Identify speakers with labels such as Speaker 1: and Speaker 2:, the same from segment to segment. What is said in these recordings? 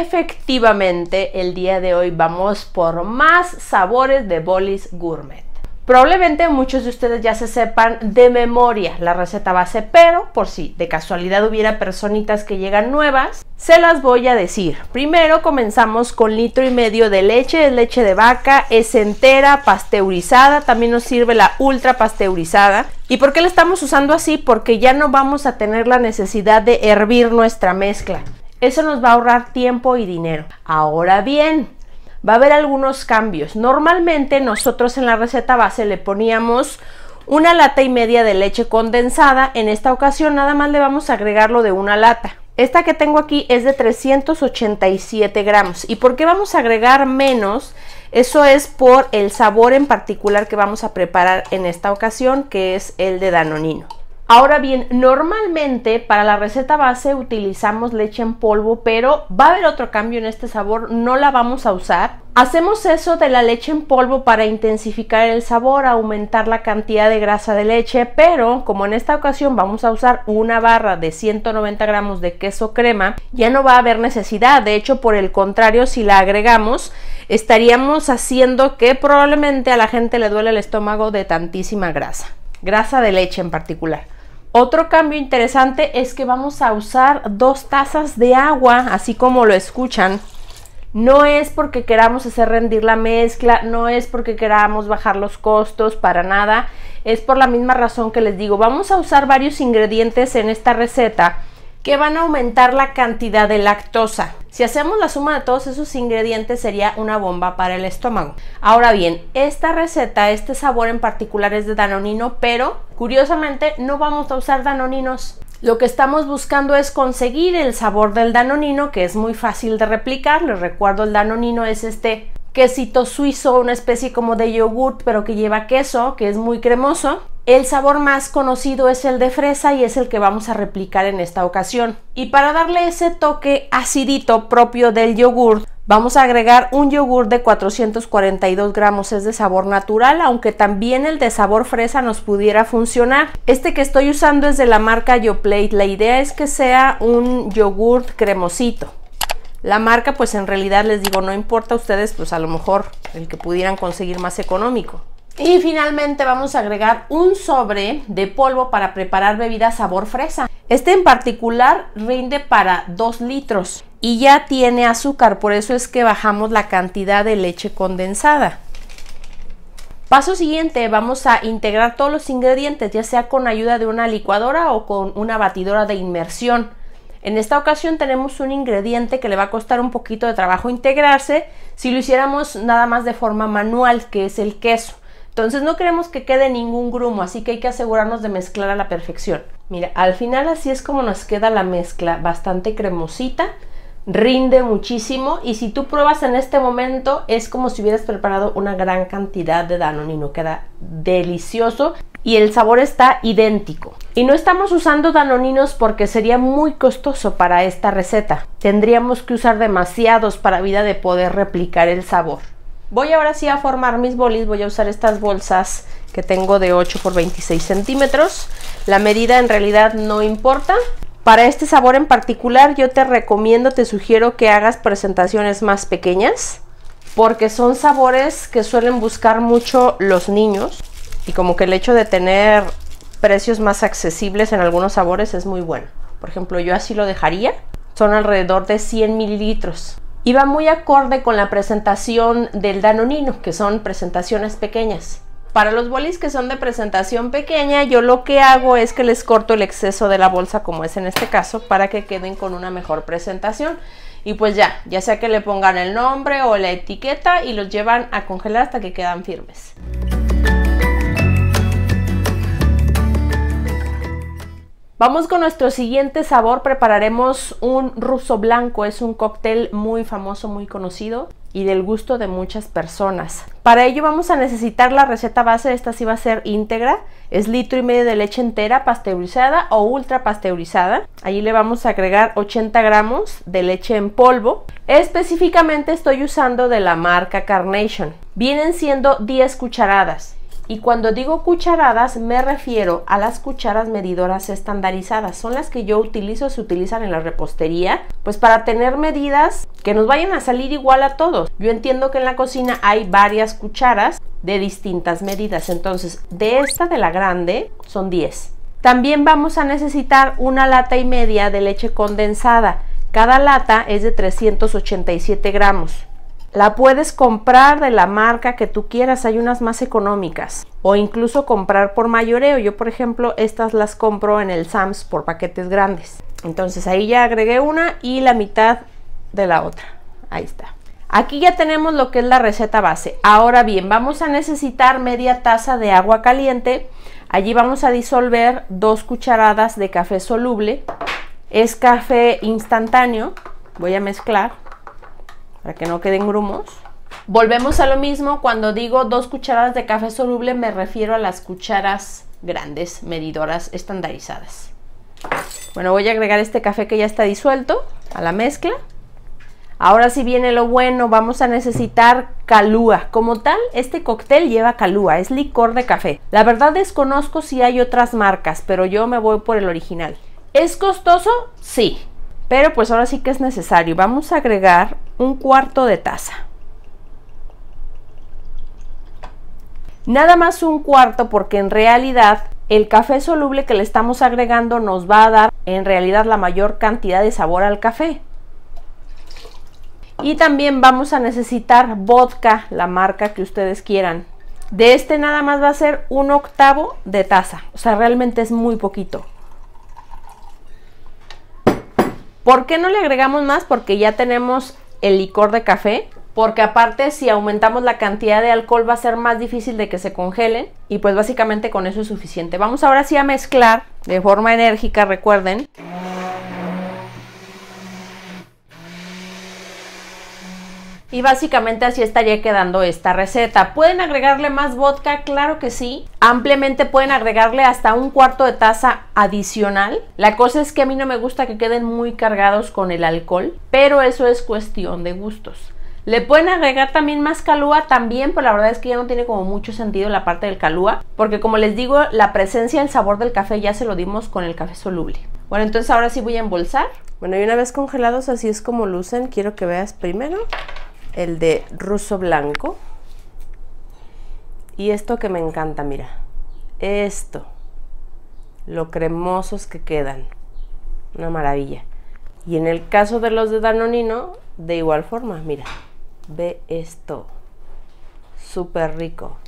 Speaker 1: Efectivamente, el día de hoy vamos por más sabores de bolis gourmet. Probablemente muchos de ustedes ya se sepan de memoria la receta base, pero por si de casualidad hubiera personitas que llegan nuevas, se las voy a decir. Primero comenzamos con litro y medio de leche, es leche de vaca, es entera, pasteurizada, también nos sirve la ultra pasteurizada. ¿Y por qué la estamos usando así? Porque ya no vamos a tener la necesidad de hervir nuestra mezcla. Eso nos va a ahorrar tiempo y dinero. Ahora bien, va a haber algunos cambios. Normalmente nosotros en la receta base le poníamos una lata y media de leche condensada. En esta ocasión nada más le vamos a agregar lo de una lata. Esta que tengo aquí es de 387 gramos. ¿Y por qué vamos a agregar menos? Eso es por el sabor en particular que vamos a preparar en esta ocasión, que es el de danonino. Ahora bien, normalmente para la receta base utilizamos leche en polvo, pero va a haber otro cambio en este sabor, no la vamos a usar. Hacemos eso de la leche en polvo para intensificar el sabor, aumentar la cantidad de grasa de leche, pero como en esta ocasión vamos a usar una barra de 190 gramos de queso crema, ya no va a haber necesidad. De hecho, por el contrario, si la agregamos, estaríamos haciendo que probablemente a la gente le duele el estómago de tantísima grasa, grasa de leche en particular. Otro cambio interesante es que vamos a usar dos tazas de agua, así como lo escuchan. No es porque queramos hacer rendir la mezcla, no es porque queramos bajar los costos, para nada. Es por la misma razón que les digo, vamos a usar varios ingredientes en esta receta que van a aumentar la cantidad de lactosa. Si hacemos la suma de todos esos ingredientes sería una bomba para el estómago. Ahora bien, esta receta, este sabor en particular es de danonino, pero curiosamente no vamos a usar danoninos. Lo que estamos buscando es conseguir el sabor del danonino, que es muy fácil de replicar. Les recuerdo, el danonino es este quesito suizo, una especie como de yogurt, pero que lleva queso, que es muy cremoso. El sabor más conocido es el de fresa y es el que vamos a replicar en esta ocasión. Y para darle ese toque acidito propio del yogur, Vamos a agregar un yogur de 442 gramos, es de sabor natural, aunque también el de sabor fresa nos pudiera funcionar. Este que estoy usando es de la marca YoPlate. la idea es que sea un yogur cremosito. La marca pues en realidad les digo, no importa a ustedes pues a lo mejor el que pudieran conseguir más económico. Y finalmente vamos a agregar un sobre de polvo para preparar bebida sabor fresa. Este en particular rinde para 2 litros y ya tiene azúcar, por eso es que bajamos la cantidad de leche condensada. Paso siguiente, vamos a integrar todos los ingredientes, ya sea con ayuda de una licuadora o con una batidora de inmersión. En esta ocasión tenemos un ingrediente que le va a costar un poquito de trabajo integrarse si lo hiciéramos nada más de forma manual, que es el queso. Entonces no queremos que quede ningún grumo, así que hay que asegurarnos de mezclar a la perfección. Mira, al final así es como nos queda la mezcla, bastante cremosita, rinde muchísimo y si tú pruebas en este momento es como si hubieras preparado una gran cantidad de danonino, queda delicioso y el sabor está idéntico. Y no estamos usando danoninos porque sería muy costoso para esta receta. Tendríamos que usar demasiados para vida de poder replicar el sabor. Voy ahora sí a formar mis bolis, voy a usar estas bolsas que tengo de 8 por 26 centímetros. La medida en realidad no importa. Para este sabor en particular yo te recomiendo, te sugiero que hagas presentaciones más pequeñas porque son sabores que suelen buscar mucho los niños y como que el hecho de tener precios más accesibles en algunos sabores es muy bueno. Por ejemplo, yo así lo dejaría. Son alrededor de 100 mililitros y va muy acorde con la presentación del Danonino, que son presentaciones pequeñas. Para los bolis que son de presentación pequeña, yo lo que hago es que les corto el exceso de la bolsa, como es en este caso, para que queden con una mejor presentación. Y pues ya, ya sea que le pongan el nombre o la etiqueta y los llevan a congelar hasta que quedan firmes. Vamos con nuestro siguiente sabor, prepararemos un ruso blanco, es un cóctel muy famoso, muy conocido y del gusto de muchas personas. Para ello vamos a necesitar la receta base, esta sí va a ser íntegra, es litro y medio de leche entera pasteurizada o ultra pasteurizada. Allí le vamos a agregar 80 gramos de leche en polvo. Específicamente estoy usando de la marca Carnation. Vienen siendo 10 cucharadas. Y cuando digo cucharadas, me refiero a las cucharas medidoras estandarizadas. Son las que yo utilizo, se utilizan en la repostería, pues para tener medidas que nos vayan a salir igual a todos. Yo entiendo que en la cocina hay varias cucharas de distintas medidas. Entonces, de esta de la grande son 10. También vamos a necesitar una lata y media de leche condensada. Cada lata es de 387 gramos. La puedes comprar de la marca que tú quieras, hay unas más económicas o incluso comprar por mayoreo. Yo, por ejemplo, estas las compro en el Sams por paquetes grandes. Entonces ahí ya agregué una y la mitad de la otra. Ahí está. Aquí ya tenemos lo que es la receta base. Ahora bien, vamos a necesitar media taza de agua caliente. Allí vamos a disolver dos cucharadas de café soluble. Es café instantáneo. Voy a mezclar que no queden grumos. Volvemos a lo mismo, cuando digo dos cucharadas de café soluble me refiero a las cucharas grandes, medidoras, estandarizadas. Bueno, voy a agregar este café que ya está disuelto a la mezcla. Ahora si viene lo bueno, vamos a necesitar calúa. Como tal, este cóctel lleva calúa, es licor de café. La verdad desconozco si hay otras marcas, pero yo me voy por el original. ¿Es costoso? Sí. Pero pues ahora sí que es necesario. Vamos a agregar un cuarto de taza. Nada más un cuarto porque en realidad el café soluble que le estamos agregando nos va a dar en realidad la mayor cantidad de sabor al café. Y también vamos a necesitar vodka, la marca que ustedes quieran. De este nada más va a ser un octavo de taza, o sea realmente es muy poquito. ¿Por qué no le agregamos más? Porque ya tenemos el licor de café, porque aparte si aumentamos la cantidad de alcohol va a ser más difícil de que se congelen y pues básicamente con eso es suficiente. Vamos ahora sí a mezclar de forma enérgica, recuerden. Y básicamente así estaría quedando esta receta. ¿Pueden agregarle más vodka? Claro que sí. Ampliamente pueden agregarle hasta un cuarto de taza adicional. La cosa es que a mí no me gusta que queden muy cargados con el alcohol, pero eso es cuestión de gustos. Le pueden agregar también más calúa también, pero la verdad es que ya no tiene como mucho sentido la parte del calúa, porque como les digo, la presencia y el sabor del café ya se lo dimos con el café soluble. Bueno, entonces ahora sí voy a embolsar. Bueno, y una vez congelados así es como lucen, quiero que veas primero el de ruso blanco. Y esto que me encanta, mira, esto, lo cremosos que quedan, una maravilla. Y en el caso de los de Danonino, de igual forma, mira, ve esto, súper rico.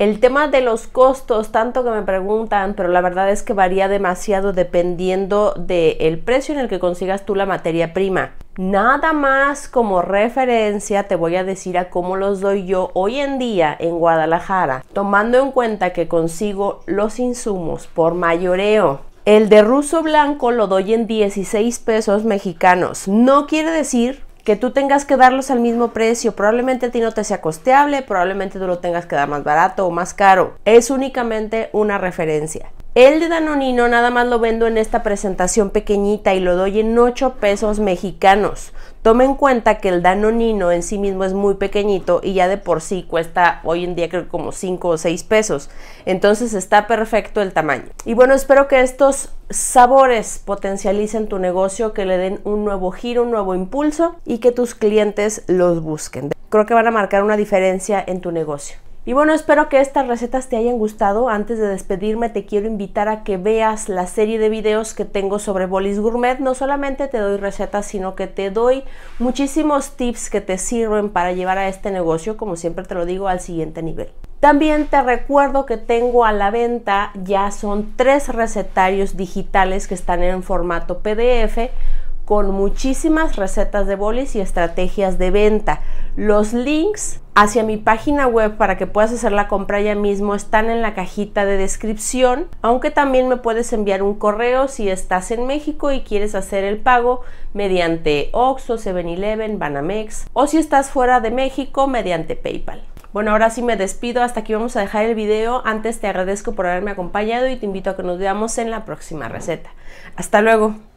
Speaker 1: El tema de los costos, tanto que me preguntan, pero la verdad es que varía demasiado dependiendo del precio en el que consigas tú la materia prima. Nada más como referencia te voy a decir a cómo los doy yo hoy en día en Guadalajara, tomando en cuenta que consigo los insumos por mayoreo. El de ruso blanco lo doy en 16 pesos mexicanos. No quiere decir que tú tengas que darlos al mismo precio. Probablemente a ti no te sea costeable, probablemente tú lo tengas que dar más barato o más caro. Es únicamente una referencia. El de Danonino nada más lo vendo en esta presentación pequeñita y lo doy en 8 pesos mexicanos. Tome en cuenta que el Danonino en sí mismo es muy pequeñito y ya de por sí cuesta hoy en día creo como 5 o 6 pesos. Entonces está perfecto el tamaño. Y bueno, espero que estos sabores potencialicen tu negocio, que le den un nuevo giro, un nuevo impulso y que tus clientes los busquen. Creo que van a marcar una diferencia en tu negocio. Y bueno, espero que estas recetas te hayan gustado. Antes de despedirme te quiero invitar a que veas la serie de videos que tengo sobre bolis gourmet. No solamente te doy recetas, sino que te doy muchísimos tips que te sirven para llevar a este negocio, como siempre te lo digo, al siguiente nivel. También te recuerdo que tengo a la venta ya son tres recetarios digitales que están en formato PDF con muchísimas recetas de bolis y estrategias de venta. Los links hacia mi página web para que puedas hacer la compra ya mismo están en la cajita de descripción, aunque también me puedes enviar un correo si estás en México y quieres hacer el pago mediante Oxxo, 7-Eleven, Banamex o si estás fuera de México mediante PayPal. Bueno, ahora sí me despido, hasta aquí vamos a dejar el video. Antes te agradezco por haberme acompañado y te invito a que nos veamos en la próxima receta. Hasta luego.